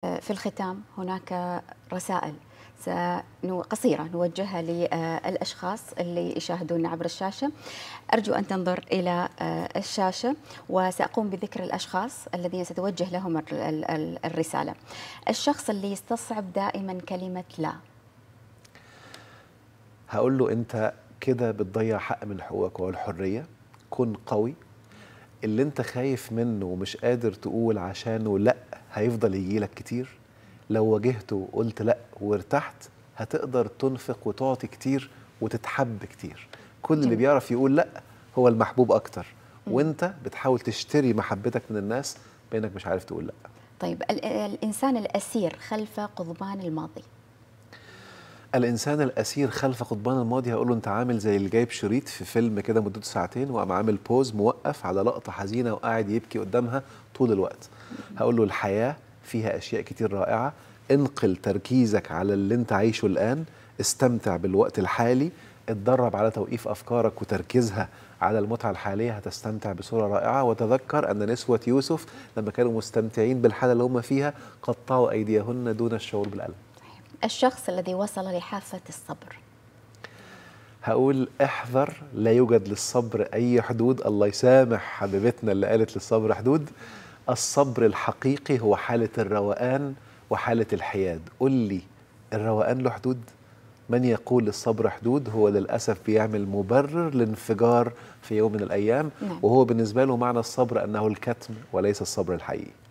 في الختام هناك رسائل قصيرة نوجهها للأشخاص اللي يشاهدون عبر الشاشة أرجو أن تنظر إلى آه، الشاشة وسأقوم بذكر الأشخاص الذين ستوجه لهم الرسالة الشخص اللي يستصعب دائما كلمة لا هقول له أنت كده بتضيع حق من حقوقك والحرية كن قوي اللي أنت خايف منه ومش قادر تقول عشانه لأ هيفضل يجي لك كتير لو واجهته وقلت لا وارتحت هتقدر تنفق وتعطي كتير وتتحب كتير كل اللي بيعرف يقول لا هو المحبوب اكتر وانت بتحاول تشتري محبتك من الناس بانك مش عارف تقول لا طيب الانسان الاسير خلف قضبان الماضي الانسان الاسير خلف قضبان الماضي هقول له انت عامل زي اللي جايب شريط في فيلم كده مدته ساعتين وقام عامل بوز موقف على لقطه حزينه وقاعد يبكي قدامها طول الوقت هقول له الحياه فيها اشياء كتير رائعه انقل تركيزك على اللي انت عايشه الان استمتع بالوقت الحالي اتدرب على توقيف افكارك وتركيزها على المتعه الحاليه هتستمتع بصوره رائعه وتذكر ان نسوه يوسف لما كانوا مستمتعين بالحاله اللي هم فيها قطعوا ايديهن دون الشعور بالالم الشخص الذي وصل لحافة الصبر هقول احذر لا يوجد للصبر أي حدود الله يسامح حبيبتنا اللي قالت للصبر حدود الصبر الحقيقي هو حالة الروقان وحالة الحياد قل لي الروقان له حدود من يقول الصبر حدود هو للأسف بيعمل مبرر لانفجار في يوم من الأيام نعم. وهو بالنسبة له معنى الصبر أنه الكتم وليس الصبر الحقيقي